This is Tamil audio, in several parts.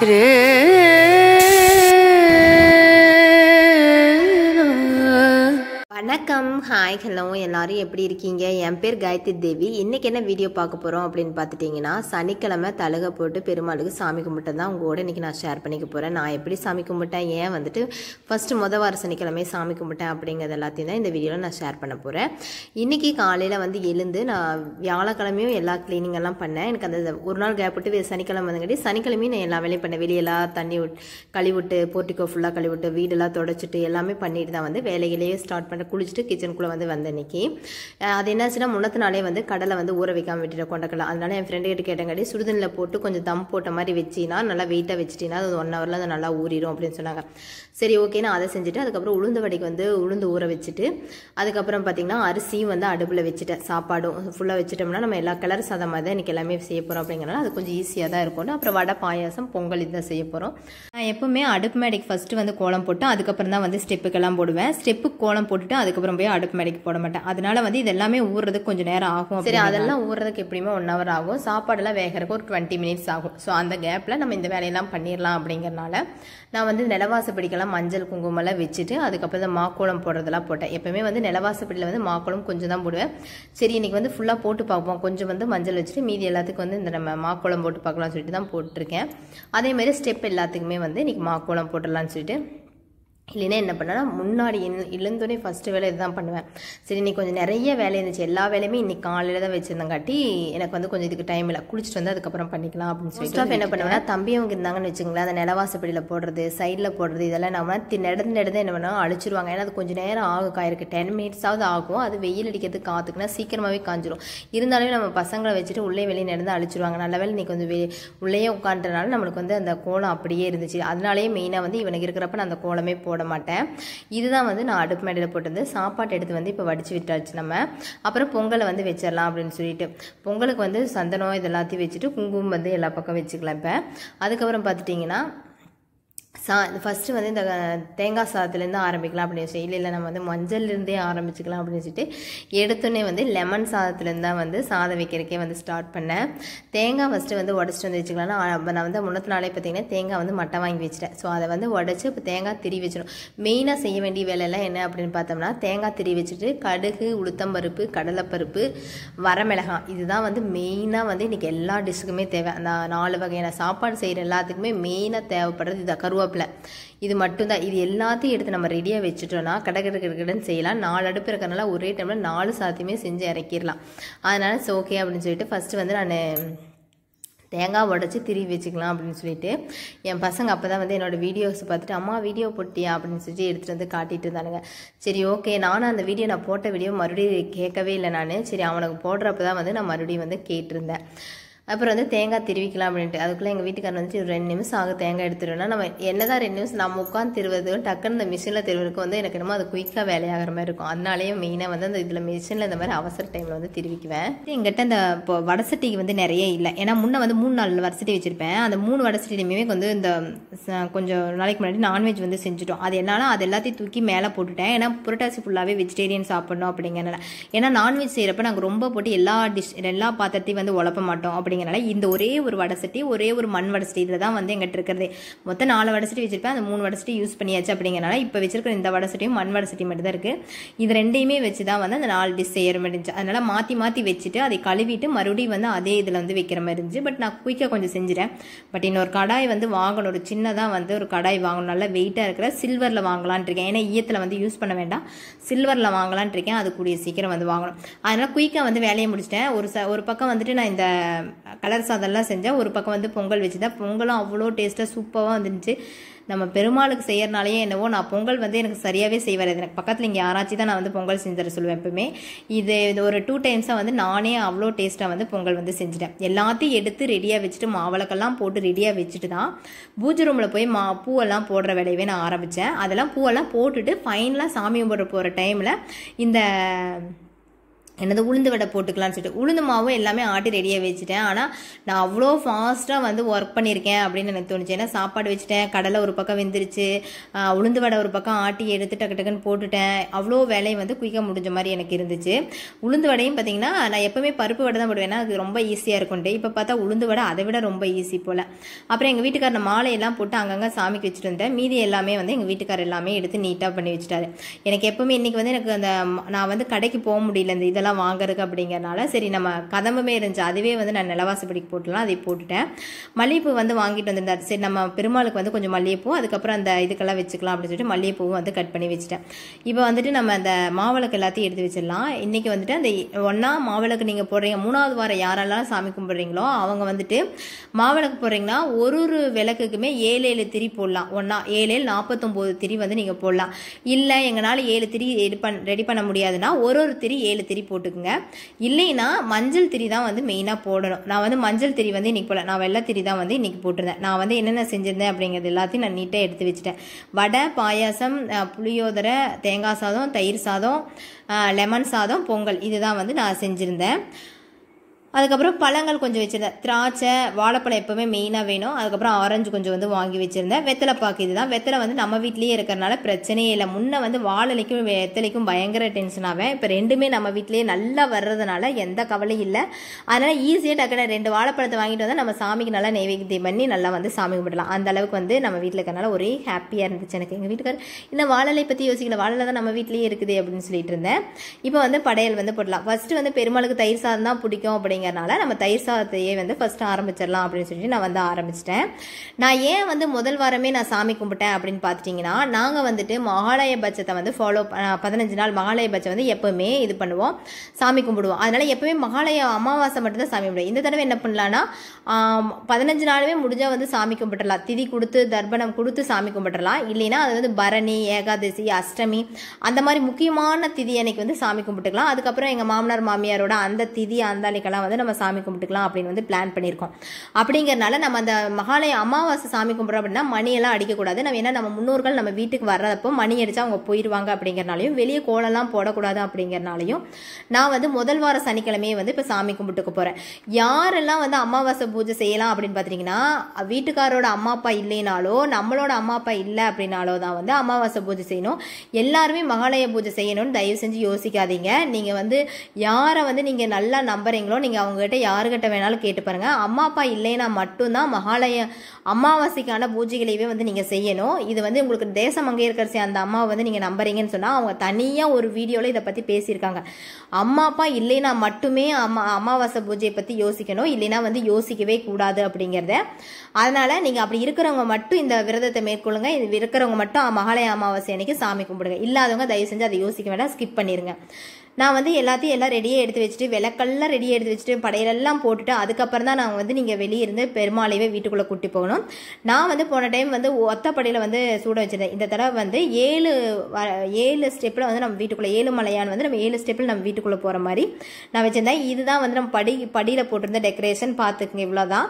Crer. ஹாய் ஹலோ எல்லாரும் எப்படி இருக்கீங்க என் பேர் காயத்ரி தேவி இன்றைக்கி என்ன வீடியோ பார்க்க போகிறோம் அப்படின்னு பார்த்துட்டிங்கன்னா சனிக்கிழமை தலகை போட்டு பெருமாளுக்கு சாமி கும்பிட்டு தான் உங்களோட இன்றைக்கி நான் ஷேர் பண்ணிக்க போகிறேன் நான் எப்படி சாமி கும்பிட்டேன் ஏன் வந்துட்டு ஃபஸ்ட்டு முத வார சனிக்கிழமை சாமி கும்பிட்டேன் அப்படிங்கிறது எல்லாத்தையும் தான் இந்த வீடியோவில் நான் ஷேர் பண்ண போகிறேன் இன்றைக்கி காலையில் வந்து எழுந்து நான் வியாழக்கிழமையும் எல்லா க்ளீனிங் எல்லாம் பண்ணேன் எனக்கு அந்த ஒரு நாள் கேப் விட்டு சனிக்கிழமை வந்துங்காட்டி சனிக்கிழமையும் நான் எல்லா வேலையும் பண்ணேன் வெளியெல்லாம் தண்ணி கழிவிட்டு போர்ட்டிக்கோ ஃபுல்லாக கழிவிட்டு வீடெல்லாம் தொடச்சிட்டு எல்லாமே பண்ணிட்டு தான் வந்து வேலைகளையே ஸ்டார்ட் பண்ண குளிச்சுட்டு கிச்சனுக்குள்ளே வந்து அது வந்து இன்னைக்கு அது என்னாச்சுன்னா முன்னத்து நாளே வந்து கடலை வந்து ஊற வைக்காம விட்டுட்டு கொண்டக்கலாம் அதனால என் ஃப்ரெண்டு கிட்ட கேட்டங்காட்டி சுடுதண்ணில் போட்டு கொஞ்சம் தம் போட்ட மாதிரி வச்சினா நல்லா வெயிட்டாக வச்சிட்டிங்கன்னா அது ஒன் ஹவரில் அது நல்லா ஊறிடும் அப்படின்னு சொன்னாங்க சரி ஓகே நான் அதை செஞ்சுட்டு அதுக்கப்புறம் உளுந்து வடைக்கு வந்து உளுந்து ஊற வச்சுட்டு அதுக்கப்புறம் பார்த்தீங்கன்னா அரிசியும் வந்து அடுப்பில் வச்சுட்டேன் சாப்பாடும் ஃபுல்லாக வச்சுட்டோம்னா நம்ம எல்லா கலர் சாதம் மாதிரி தான் எனக்கு எல்லாமே செய்ய போகிறோம் அப்படிங்கிறனால அது கொஞ்சம் ஈஸியாக தான் இருக்கும் அப்புறம் வடை பாயாசம் பொங்கல் இதுதான் செய்ய போகிறோம் நான் எப்போவுமே அடுப்பு மேடைக்கு ஃபஸ்ட்டு வந்து கோலம் போட்டு அதுக்கப்புறம் தான் வந்து ஸ்டெப்புக்கெல்லாம் போடுவேன் ஸ்டெப்பு கோலம் போட்டுட்டு அதுக்கப்புறம் போய் அடுப்பு மேடைக்கு கடைக்கு போட மாட்டேன் அதனால வந்து இது எல்லாமே ஊறுறதுக்கு கொஞ்சம் நேரம் ஆகும் சரி அதெல்லாம் ஊறுறதுக்கு எப்படியுமே ஒன் ஹவர் ஆகும் சாப்பாடெல்லாம் வேகிறதுக்கு ஒரு டுவெண்ட்டி மினிட்ஸ் ஆகும் ஸோ அந்த கேப்பில் நம்ம இந்த வேலையெல்லாம் பண்ணிடலாம் அப்படிங்கிறனால நான் வந்து நிலவாசப்படிக்கெல்லாம் மஞ்சள் குங்குமெல்லாம் வச்சுட்டு அதுக்கப்புறம் இந்த மாக்கோளம் போடுறதெல்லாம் போட்டேன் எப்பவுமே வந்து நிலவாசப்படியில் வந்து மாக்கோளம் கொஞ்சம் தான் போடுவேன் சரி இன்றைக்கி வந்து ஃபுல்லாக போட்டு பார்ப்போம் கொஞ்சம் வந்து மஞ்சள் வச்சுட்டு மீதி எல்லாத்துக்கும் வந்து இந்த நம்ம மாக்கோளம் போட்டு பார்க்கலாம்னு சொல்லிட்டு தான் போட்டிருக்கேன் அதே மாதிரி ஸ்டெப் எல்லாத்துக்குமே வந்து இன்றைக்கி மாக்கோளம் போட்டுடலாம்னு சொல்லிட்டு இல்லைன்னா என்ன பண்ணேன்னா முன்னாடி எழுந்தோடனே ஃபஸ்ட்டு வேலை இதுதான் பண்ணுவேன் சரி இன்னைக்கு கொஞ்சம் நிறைய வேலை இருந்துச்சு எல்லா வேலையுமே இன்னைக்கு காலையில் தான் வச்சுருந்தங்காட்டி எனக்கு வந்து கொஞ்சம் இதுக்கு டைம் இல்லை குளிச்சுட்டு வந்து அதுக்கப்புறம் பண்ணிக்கலாம் அப்படின்னு சொல்லி என்ன பண்ணுவேன்னா தம்பி அவங்க இருந்தாங்கன்னு வச்சுங்களேன் அந்த நிலவாசப்படியில் போடுறது சைடில் போடுறது இதெல்லாம் நம்ம நடந்து நடந்து என்ன பண்ணுவாங்க அழிச்சிருவாங்க ஏன்னா அது கொஞ்சம் நேரம் ஆகும் காயிருக்கு டென் மினிட்ஸாவது ஆகும் அது வெயில் அடிக்கிறது காத்துக்குன்னா சீக்கிரமாகவே காஞ்சிரும் இருந்தாலுமே நம்ம பசங்களை வச்சுட்டு உள்ளே வெளியே நடந்து அழிச்சிருவாங்க நல்ல வேலை இன்றைக்கி வந்து வெளியே உள்ளே உட்காந்துறனால நம்மளுக்கு வந்து அந்த கோலம் அப்படியே இருந்துச்சு அதனாலேயே மெயினாக வந்து இவனுக்கு இருக்கிறப்ப நான் அந்த கோலமே போட போட மாட்டேன் இதுதான் வந்து நான் அடுப்பு மேடையில் போட்டது சாப்பாடு எடுத்து வந்து இப்போ வடித்து விட்டாச்சு நம்ம அப்புறம் பொங்கலை வந்து வச்சிடலாம் அப்படின்னு சொல்லிட்டு பொங்கலுக்கு வந்து சந்தனம் இது எல்லாத்தையும் வச்சுட்டு குங்குமம் வந்து எல்லா பக்கம் வச்சுக்கலாம் இப்போ அதுக்கப்புறம் பார்த்துட்டிங்கன்னா சா ஃபஸ்ட்டு வந்து இந்த தேங்காய் சாதத்துலேருந்து ஆரம்பிக்கலாம் அப்படின்னு சொல்லி இல்லை இல்லை நம்ம வந்து மஞ்சள்லேருந்தே ஆரம்பிச்சுக்கலாம் அப்படின்னு சொல்லிட்டு எடுத்தோடனே வந்து லெமன் சாதத்துலேருந்து தான் வந்து சாதம் வைக்கிறதுக்கே வந்து ஸ்டார்ட் பண்ணேன் தேங்காய் ஃபஸ்ட்டு வந்து உடச்சிட்டு வந்து வச்சுக்கலாம்னா நான் வந்து முன்னத்து நாளே பார்த்திங்கன்னா தேங்காய் வந்து மட்டை வாங்கி வச்சுட்டேன் ஸோ அதை வந்து உடச்சி இப்போ தேங்காய் திரி வச்சிடும் மெயினாக செய்ய வேண்டிய வேலையெல்லாம் என்ன அப்படின்னு பார்த்தோம்னா தேங்காய் திரி வச்சுட்டு கடுகு உளுத்தம்பருப்பு கடலைப்பருப்பு வரமிளகாய் இதுதான் வந்து மெயினாக வந்து இன்றைக்கி எல்லா டிஷ்ஷுக்குமே தேவை அந்த நாலு வகையான சாப்பாடு செய்கிற எல்லாத்துக்குமே மெயினாக தேவைப்படுறது இதை கருவா கருவேப்பில இது மட்டும்தான் இது எல்லாத்தையும் எடுத்து நம்ம ரெடியாக வச்சுட்டோன்னா கடகடன்னு செய்யலாம் நாலு அடுப்பு இருக்கிறனால ஒரே டைமில் நாலு சாத்தியமே செஞ்சு இறக்கிடலாம் அதனால் ஓகே அப்படின்னு சொல்லிட்டு ஃபஸ்ட்டு வந்து நான் தேங்காய் உடச்சி திருவி வச்சுக்கலாம் அப்படின்னு சொல்லிட்டு என் பசங்க அப்போ தான் வந்து என்னோடய வீடியோஸ் பார்த்துட்டு அம்மா வீடியோ போட்டியா அப்படின்னு சொல்லிட்டு எடுத்துகிட்டு வந்து காட்டிகிட்டு இருந்தானுங்க சரி ஓகே நானும் அந்த வீடியோ நான் போட்ட வீடியோ மறுபடியும் கேட்கவே இல்லை நான் சரி அவனுக்கு போடுறப்ப தான் வந்து நான் மறுபடியும் வந்து கேட்டிருந்தேன் அப்புறம் வந்து தேங்காய் திருவிக்கலாம் அப்படின்ட்டு அதுக்குள்ளே எங்கள் வீட்டுக்காரர் வந்து ரெண்டு நிமிஷம் ஆக தேங்காய் எடுத்துருவேன்னா நம்ம என்ன தான் ரெண்டு நிமிஷம் நம்ம உட்காந்து திருவது டக்குன்னு இந்த மிஷினில் திருவருக்கு வந்து எனக்கு என்னமோ அது குயிக்காக வேலையாகிற மாதிரி இருக்கும் அதனாலேயே மெயினாக வந்து அந்த இதில் மிஷினில் இந்த மாதிரி அவசர டைமில் வந்து திருவிக்குவேன் எங்கிட்ட அந்த இப்போ வடசட்டிக்கு வந்து நிறைய இல்லை ஏன்னா முன்னே வந்து மூணு நாள் வடசட்டி வச்சுருப்பேன் அந்த மூணு வடசட்டிலையுமே வந்து இந்த கொஞ்சம் நாளைக்கு முன்னாடி நான்வெஜ் வந்து செஞ்சுட்டோம் அது என்னால் அது எல்லாத்தையும் தூக்கி மேலே போட்டுட்டேன் ஏன்னா புரட்டாசி ஃபுல்லாகவே வெஜிடேரியன் சாப்பிடணும் அப்படிங்கிறனால ஏன்னா நான்வெஜ் செய்கிறப்ப நாங்கள் ரொம்ப போட்டு எல்லா டிஷ் எல்லா பாத்திரத்தையும் வந்து உழப்ப மாட்டோம் அப்படிங்க அப்படிங்கிறனால இந்த ஒரே ஒரு வடை சட்டி ஒரே ஒரு மண் வடை இதில் தான் வந்து எங்கிட்ட இருக்கிறது மொத்தம் நாலு வடை சட்டி வச்சிருப்பேன் அந்த மூணு வடசட்டி யூஸ் பண்ணியாச்சு அப்படிங்கிறனால இப்போ வச்சிருக்கிற இந்த வடை சட்டியும் மண் வடசட்டி மட்டும் தான் இருக்குது இது ரெண்டையுமே வச்சு தான் வந்து அந்த நாலு டிஷ் செய்யற மாதிரி இருந்துச்சு அதனால் மாற்றி மாற்றி வச்சுட்டு அதை கழுவிட்டு மறுபடியும் வந்து அதே இதில் வந்து வைக்கிற மாதிரி இருந்துச்சு பட் நான் குயிக்காக கொஞ்சம் செஞ்சுறேன் பட் இன்னொரு கடாய் வந்து வாங்கணும் ஒரு சின்னதாக வந்து ஒரு கடாய் வாங்கணும் நல்லா வெயிட்டாக இருக்கிற சில்வரில் வாங்கலான் இருக்கேன் ஏன்னா ஈயத்தில் வந்து யூஸ் பண்ண வேண்டாம் சில்வரில் வாங்கலான் இருக்கேன் அது கூடிய சீக்கிரம் வந்து வாங்கணும் அதனால் குயிக்காக வந்து வேலையை முடிச்சிட்டேன் ஒரு ச ஒரு பக்கம் வந்துட்டு நான் இந்த கலர் சாதம்லாம் செஞ்சேன் ஒரு பக்கம் வந்து பொங்கல் வச்சுதான் பொங்கலும் அவ்வளோ டேஸ்ட்டாக சூப்பராக வந்துருந்துச்சு நம்ம பெருமாளுக்கு செய்கிறனாலேயே என்னவோ நான் பொங்கல் வந்து எனக்கு சரியாகவே செய்வார் எனக்கு பக்கத்தில் இங்கே யாராச்சும் தான் நான் வந்து பொங்கல் செஞ்சு தர சொல்லுவேன் எப்பவுமே இது இது ஒரு டூ டைம்ஸாக வந்து நானே அவ்வளோ டேஸ்ட்டாக வந்து பொங்கல் வந்து செஞ்சுட்டேன் எல்லாத்தையும் எடுத்து ரெடியாக வச்சுட்டு மாவளக்கெல்லாம் போட்டு ரெடியாக வச்சுட்டு தான் பூஜை ரூமில் போய் மா பூவெல்லாம் போடுற வேலையவே நான் ஆரம்பித்தேன் அதெல்லாம் பூவெல்லாம் போட்டுட்டு ஃபைனலாக சாமி கும்பிட போகிற டைமில் இந்த என்னது உளுந்து வடை போட்டுக்கலாம்னு சொல்லிட்டு உளுந்து மாவும் எல்லாமே ஆட்டி ரெடியாக வச்சுட்டேன் ஆனால் நான் அவ்வளோ ஃபாஸ்ட்டாக வந்து ஒர்க் பண்ணியிருக்கேன் அப்படின்னு எனக்கு தோணுச்சு ஏன்னா சாப்பாடு வச்சுட்டேன் கடலை ஒரு பக்கம் வெந்துருச்சு உளுந்து வடை ஒரு பக்கம் ஆட்டி எடுத்து டக்கு டக்குன்னு போட்டுட்டேன் அவ்வளோ வேலையை வந்து குயிக்க முடிஞ்ச மாதிரி எனக்கு இருந்துச்சு உளுந்து வடையும் பார்த்தீங்கன்னா நான் எப்போவுமே பருப்பு வடை தான் போடுவேன்னா அது ரொம்ப ஈஸியாக இருக்கும்ட்டு இப்போ பார்த்தா உளுந்து வடை அதை விட ரொம்ப ஈஸி போல் அப்புறம் எங்கள் வீட்டுக்கார மாலையெல்லாம் போட்டு அங்கங்கே சாமிக்கு வச்சுட்டு இருந்தேன் மீதி எல்லாமே வந்து எங்கள் வீட்டுக்காரர் எல்லாமே எடுத்து நீட்டாக பண்ணி வச்சுட்டாரு எனக்கு எப்போவுமே இன்றைக்கி வந்து எனக்கு அந்த நான் வந்து கடைக்கு போக முடியல இந்த இதெல்லாம் எல்லாம் வாங்குறதுக்கு அப்படிங்கிறனால சரி நம்ம கதம்புமே இருந்துச்சு அதுவே வந்து நான் நிலவாசப்படிக்கு போட்டுலாம் அதை போட்டுட்டேன் மல்லிகைப்பூ வந்து வாங்கிட்டு வந்திருந்தாரு சரி நம்ம பெருமாளுக்கு வந்து கொஞ்சம் மல்லிகைப்பூ அதுக்கப்புறம் அந்த இதுக்கெல்லாம் வச்சுக்கலாம் அப்படின்னு சொல்லிட்டு மல்லிகைப்பூவும் வந்து கட் பண்ணி வச்சுட்டேன் இப்போ வந்துட்டு நம்ம அந்த மாவிளக்கு எல்லாத்தையும் எடுத்து வச்சிடலாம் இன்றைக்கி வந்துட்டு அந்த ஒன்றா மாவிளக்கு நீங்கள் போடுறீங்க மூணாவது வாரம் யாரெல்லாம் சாமி கும்பிட்றீங்களோ அவங்க வந்துட்டு மாவிளக்கு போடுறீங்கன்னா ஒரு ஒரு விளக்குக்குமே ஏழு ஏழு திரி போடலாம் ஒன்றா ஏழு ஏழு நாற்பத்தொம்போது திரி வந்து நீங்கள் போடலாம் இல்லை எங்களால் ஏழு திரி ரெடி பண்ண ரெடி பண்ண முடியாதுன்னா ஒரு ஒரு திரி ஏழு திரி போட்டு போட்டுக்குங்க இல்லைன்னா மஞ்சள் திரி தான் வந்து மெயினாக போடணும் நான் வந்து மஞ்சள் திரி வந்து இன்றைக்கி போடல நான் வெள்ளை திரி தான் வந்து இன்றைக்கி போட்டிருந்தேன் நான் வந்து என்னென்ன செஞ்சுருந்தேன் அப்படிங்கிறது எல்லாத்தையும் நான் நீட்டாக எடுத்து வச்சுட்டேன் வடை பாயாசம் புளியோதரை தேங்காய் சாதம் தயிர் சாதம் லெமன் சாதம் பொங்கல் இதுதான் வந்து நான் செஞ்சுருந்தேன் அதுக்கப்புறம் பழங்கள் கொஞ்சம் வச்சுருந்தேன் திராட்சை வாழைப்பழம் எப்போவுமே மெயினாக வேணும் அதுக்கப்புறம் ஆரஞ்சு கொஞ்சம் வந்து வாங்கி வச்சுருந்தேன் வெத்தலை பாக்கு இதுதான் வெத்தலை வந்து நம்ம வீட்லேயே இருக்கிறனால பிரச்சனையே இல்லை முன்னே வந்து வாழலைக்கும் வெத்தலைக்கும் பயங்கர டென்ஷனாகவேன் இப்போ ரெண்டுமே நம்ம வீட்லேயே நல்லா வர்றதுனால எந்த கவலையும் இல்லை அதனால் ஈஸியாக டக்குனு ரெண்டு வாழைப்பழத்தை வாங்கிட்டு வந்தால் நம்ம சாமிக்கு நல்லா நைவேத்தியம் பண்ணி நல்லா வந்து சாமி கும்பிடலாம் அந்த அளவுக்கு வந்து நம்ம வீட்டில் இருக்கிறனால ஒரே ஹாப்பியாக இருந்துச்சு எனக்கு எங்கள் வீட்டுக்காரர் இந்த வாழலை பற்றி யோசிக்கல வாழலை தான் நம்ம வீட்லேயே இருக்குது அப்படின்னு சொல்லிட்டு இருந்தேன் இப்போ வந்து படையல் வந்து போடலாம் ஃபஸ்ட்டு வந்து பெருமாளுக்கு தயிர் சாதம் தான் பிடிக்கும் அப்படிங்க அப்படிங்கிறனால நம்ம தயிர் சாதத்தையே வந்து ஃபஸ்ட்டு ஆரம்பிச்சிடலாம் அப்படின்னு சொல்லி நான் வந்து ஆரம்பிச்சிட்டேன் நான் ஏன் வந்து முதல் வாரமே நான் சாமி கும்பிட்டேன் அப்படின்னு பார்த்துட்டிங்கன்னா நாங்கள் வந்துட்டு மகாலய பட்சத்தை வந்து ஃபாலோ பதினஞ்சு நாள் மகாலய பட்சம் வந்து எப்போவுமே இது பண்ணுவோம் சாமி கும்பிடுவோம் அதனால் எப்போவுமே மகாலய அமாவாசை மட்டும்தான் சாமி கும்பிடுவோம் இந்த தடவை என்ன பண்ணலான்னா பதினஞ்சு நாளுமே முடிஞ்சால் வந்து சாமி கும்பிட்டுடலாம் திதி கொடுத்து தர்ப்பணம் கொடுத்து சாமி கும்பிட்டுடலாம் இல்லைன்னா அது வந்து பரணி ஏகாதசி அஷ்டமி அந்த மாதிரி முக்கியமான திதி அன்னைக்கு வந்து சாமி கும்பிட்டுக்கலாம் அதுக்கப்புறம் எங்கள் மாமனார் மாமியாரோட அந்த திதி அந்த அன்னைக்கெல்லாம் வந்து நம்ம சாமி கும்பிட்டுக்கலாம் அப்படின்னு வந்து பிளான் பண்ணியிருக்கோம் அப்படிங்கிறனால நம்ம அந்த மகாலய அமாவாசை சாமி கும்பிட்றோம் அப்படின்னா மணியெல்லாம் அடிக்கக்கூடாது நம்ம ஏன்னா நம்ம முன்னோர்கள் நம்ம வீட்டுக்கு வர்றப்போ மணி அடித்தா அவங்க போயிடுவாங்க அப்படிங்கிறனாலையும் வெளியே கோலம்லாம் போடக்கூடாது அப்படிங்கிறனாலையும் நான் வந்து முதல் வார சனிக்கிழமையே வந்து இப்போ சாமி கும்பிட்டுக்க போகிறேன் யாரெல்லாம் வந்து அமாவாசை பூஜை செய்யலாம் அப்படின்னு பார்த்தீங்கன்னா வீட்டுக்காரோட அம்மா அப்பா இல்லைனாலோ நம்மளோட அம்மா அப்பா இல்லை அப்படின்னாலோ தான் வந்து அமாவாசை பூஜை செய்யணும் எல்லாருமே மகாலய பூஜை செய்யணும்னு தயவு செஞ்சு யோசிக்காதீங்க நீங்கள் வந்து யாரை வந்து நீங்கள் நல்லா நம்புறீங்களோ நீங்கள் நீங்கள் அவங்ககிட்ட யாருக்கிட்ட வேணாலும் கேட்டு பாருங்கள் அம்மா அப்பா இல்லைன்னா மட்டும்தான் மகாலய அமாவாசைக்கான பூஜைகளையவே வந்து நீங்கள் செய்யணும் இது வந்து உங்களுக்கு தேச மங்கையர்கரசி அந்த அம்மாவை வந்து நீங்கள் நம்புறீங்கன்னு சொன்னால் அவங்க தனியாக ஒரு வீடியோவில் இதை பற்றி பேசியிருக்காங்க அம்மா அப்பா இல்லைன்னா மட்டுமே அம்மா அமாவாசை பூஜையை பற்றி யோசிக்கணும் இல்லைன்னா வந்து யோசிக்கவே கூடாது அப்படிங்கிறத அதனால் நீங்கள் அப்படி இருக்கிறவங்க மட்டும் இந்த விரதத்தை மேற்கொள்ளுங்க இது இருக்கிறவங்க மட்டும் மகாலய அமாவாசை அன்னைக்கு சாமி கும்பிடுங்க இல்லாதவங்க தயவு செஞ்சு அதை யோசிக்க வேண்டாம் ஸ்கிப் பண்ணிடுங்க நான் வந்து எல்லாத்தையும் எல்லாம் ரெடியாக எடுத்து வச்சுட்டு விளக்கெல்லாம் ரெடியாக எடுத்து வச்சுட்டு படையிலெல்லாம் போட்டுட்டு அதுக்கப்புறம் தான் நாங்கள் வந்து நீங்கள் வெளியே இருந்து பெருமாளையவே வீட்டுக்குள்ளே கூட்டி போகணும் நான் வந்து போன டைம் வந்து ஒத்தப்படையில் வந்து சூட வச்சுருந்தேன் இந்த தடவை வந்து ஏழு ஏழு ஸ்டெப்பில் வந்து நம்ம வீட்டுக்குள்ளே ஏழு மலையான் வந்து நம்ம ஏழு ஸ்டெப்பில் நம்ம வீட்டுக்குள்ளே போகிற மாதிரி நான் வச்சுருந்தேன் இதுதான் வந்து நம்ம படி படியில் போட்டிருந்த டெக்கரேஷன் பார்த்துக்குங்க இவ்வளோதான்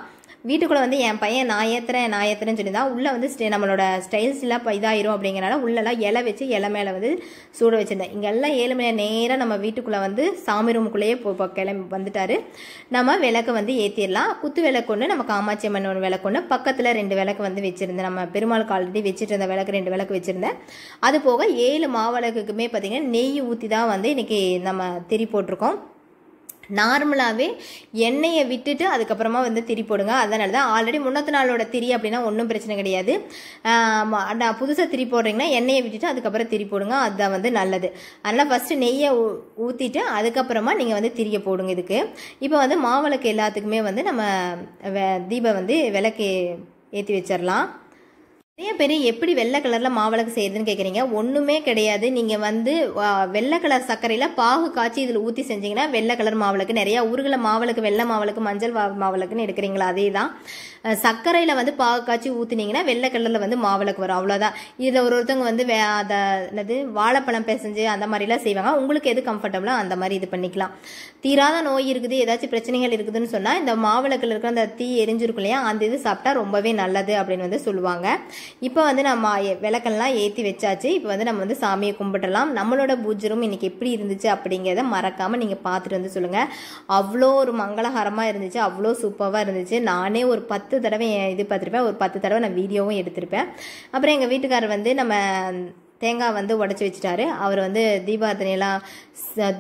வீட்டுக்குள்ளே வந்து என் பையன் நான் ஏற்றுறேன் நான் ஏற்றுறேன்னு சொல்லி தான் உள்ளே வந்து ஸ்டே நம்மளோட எல்லாம் இதாயிரும் அப்படிங்கிறனால உள்ளெல்லாம் இலை வச்சு இலை மேலே வந்து சூட வச்சுருந்தேன் இங்கெல்லாம் ஏழு மணி நேராக நம்ம வீட்டுக்குள்ளே வந்து சாமி ரூமுக்குள்ளேயே போ கிளம்பி வந்துட்டார் நம்ம விளக்கு வந்து ஏற்றிடலாம் குத்து விளக்கு ஒன்று நம்ம காமாட்சி அம்மன் ஒன்று விளக்கு ஒன்று பக்கத்தில் ரெண்டு விளக்கு வந்து வச்சுருந்தேன் நம்ம பெருமாள் ஆல்ரெடி வச்சுட்டு இருந்த விளக்கு ரெண்டு விளக்கு வச்சுருந்தேன் அது போக ஏழு மாவிளக்குமே பார்த்திங்கன்னா நெய் ஊற்றி தான் வந்து இன்றைக்கி நம்ம திரி போட்டிருக்கோம் நார்மலாகவே எண்ணெயை விட்டுட்டு அதுக்கப்புறமா வந்து திரி போடுங்க அதனால தான் ஆல்ரெடி முன்னத்து நாளோட திரி அப்படின்னா ஒன்றும் பிரச்சனை கிடையாது நான் புதுசாக திரி போடுறீங்கன்னா எண்ணெயை விட்டுட்டு அதுக்கப்புறம் திரி போடுங்க அதுதான் வந்து நல்லது அதனால் ஃபஸ்ட்டு நெய்யை ஊற்றிட்டு அதுக்கப்புறமா நீங்கள் வந்து திரிய போடுங்க இதுக்கு இப்போ வந்து மாவிளக்கு எல்லாத்துக்குமே வந்து நம்ம தீபம் வந்து விளக்கு ஏற்றி வச்சிடலாம் நிறைய பேர் எப்படி வெள்ளை கலரில் மாவிளக்கு செய்யுதுன்னு கேட்குறீங்க ஒன்றுமே கிடையாது நீங்கள் வந்து வெள்ளை கலர் சர்க்கரையில் பாகு காய்ச்சி இதில் ஊற்றி செஞ்சிங்கன்னா வெள்ளை கலர் மாவிளக்கு நிறையா ஊர்களில் மாவிளக்கு வெள்ளை மாவிளக்கு மஞ்சள் மாவிளக்குன்னு எடுக்கிறீங்களா அதே தான் சர்க்கரையில் வந்து பாகு காய்ச்சி ஊற்றுனீங்கன்னா வெள்ளை கலரில் வந்து மாவிளக்கு வரும் அவ்வளோதான் இதில் ஒரு ஒருத்தவங்க வந்து வே அதை என்னது வாழைப்பழம் பேசஞ்சு அந்த மாதிரிலாம் செய்வாங்க உங்களுக்கு எது கம்ஃபர்டபுளோ அந்த மாதிரி இது பண்ணிக்கலாம் தீராத நோய் இருக்குது ஏதாச்சும் பிரச்சனைகள் இருக்குதுன்னு சொன்னால் இந்த மாவிளக்கில் இருக்கிற அந்த தீ எரிஞ்சிருக்கும் இல்லையா அந்த இது சாப்பிட்டா ரொம்பவே நல்லது அப்படின்னு வந்து சொல்லுவாங்க இப்போ வந்து நம்ம விளக்கெல்லாம் ஏற்றி வச்சாச்சு இப்போ வந்து நம்ம வந்து சாமியை கும்பிடலாம் நம்மளோட பூஜரும் இன்றைக்கி எப்படி இருந்துச்சு அப்படிங்கிறத மறக்காமல் நீங்கள் பார்த்துட்டு வந்து சொல்லுங்கள் அவ்வளோ ஒரு மங்களகரமாக இருந்துச்சு அவ்வளோ சூப்பராக இருந்துச்சு நானே ஒரு பத்து தடவை இது பார்த்துருப்பேன் ஒரு பத்து தடவை நான் வீடியோவும் எடுத்திருப்பேன் அப்புறம் எங்கள் வீட்டுக்காரர் வந்து நம்ம தேங்காய் வந்து உடச்சி வச்சுட்டாரு அவர் வந்து தீபாரதனையெல்லாம்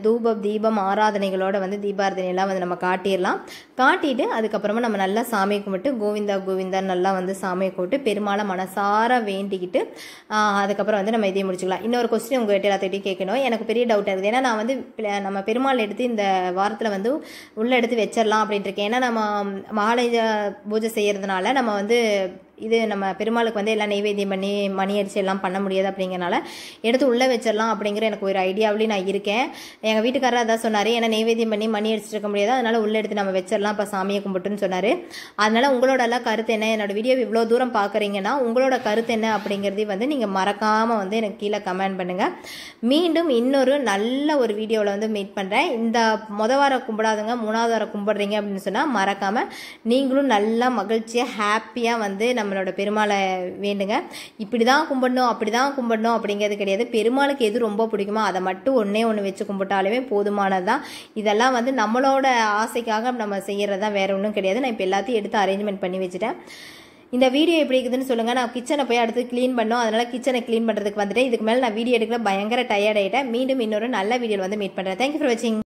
தூப தீபம் ஆராதனைகளோடு வந்து தீபாரதனையெல்லாம் வந்து நம்ம காட்டிடலாம் காட்டிட்டு அதுக்கப்புறமா நம்ம நல்லா சாமி கும்பிட்டு கோவிந்தா கோவிந்தா நல்லா வந்து சாமியை கும்பிட்டு பெருமாளை மனசார வேண்டிக்கிட்டு அதுக்கப்புறம் வந்து நம்ம இதையும் முடிச்சுக்கலாம் இன்னொரு கொஸ்டின் உங்கள் எல்லாத்துக்கிட்டையும் கேட்கணும் எனக்கு பெரிய டவுட் இருக்குது ஏன்னா நான் வந்து நம்ம பெருமாள் எடுத்து இந்த வாரத்தில் வந்து உள்ளே எடுத்து வச்சிடலாம் அப்படின்ட்டு இருக்கேன் ஏன்னா நம்ம மாலை பூஜை செய்கிறதுனால நம்ம வந்து இது நம்ம பெருமாளுக்கு வந்து எல்லாம் நெய்வேத்தியம் பண்ணி மணி அடித்து எல்லாம் பண்ண முடியாது அப்படிங்கிறனால எடுத்து உள்ளே வச்சிடலாம் அப்படிங்கிற எனக்கு ஒரு ஐடியாவிலேயும் நான் இருக்கேன் எங்கள் வீட்டுக்காரர் அதான் சொன்னார் ஏன்னா நெய்வேத்தியம் பண்ணி மணி அடிச்சிருக்க இருக்க முடியாது அதனால் உள்ளே எடுத்து நம்ம வச்சிடலாம் இப்போ சாமியை கும்பிட்டுன்னு சொன்னார் அதனால் உங்களோட எல்லாம் கருத்து என்ன என்னோட வீடியோ இவ்வளோ தூரம் பார்க்குறீங்கன்னா உங்களோட கருத்து என்ன அப்படிங்கிறதே வந்து நீங்கள் மறக்காமல் வந்து எனக்கு கீழே கமெண்ட் பண்ணுங்கள் மீண்டும் இன்னொரு நல்ல ஒரு வீடியோவில் வந்து மீட் பண்ணுறேன் இந்த மொதல் வாரம் கும்பிடாதுங்க மூணாவது வாரம் கும்பிட்றீங்க அப்படின்னு சொன்னால் மறக்காமல் நீங்களும் நல்லா மகிழ்ச்சியாக ஹாப்பியாக வந்து நம்ம நம்மளோட பெருமாளை வேண்டுங்க இப்படி தான் கும்பிடணும் அப்படி தான் கும்பிடணும் அப்படிங்கிறது கிடையாது பெருமாளுக்கு எது ரொம்ப பிடிக்குமோ அதை மட்டும் ஒன்றே ஒன்று வச்சு கும்பிட்டாலுமே போதுமானது தான் இதெல்லாம் வந்து நம்மளோட ஆசைக்காக நம்ம செய்கிறது தான் வேறு ஒன்றும் கிடையாது நான் இப்போ எல்லாத்தையும் எடுத்து அரேஞ்ச்மெண்ட் பண்ணி வச்சுட்டேன் இந்த வீடியோ எப்படி இருக்குதுன்னு சொல்லுங்கள் நான் கிச்சனை போய் அடுத்து க்ளீன் பண்ணோம் அதனால் கிச்சனை க்ளீன் பண்ணுறதுக்கு வந்துட்டு இதுக்கு மேலே நான் வீடியோ எடுக்கல பயங்கர டயர்ட் ஆகிட்டேன் மீண்டும் இன்னொரு நல்ல வீடியோவில் வந்து மீட் பண்ணுறேன் தேங்க்யூ ஃபார் வாட்சிங்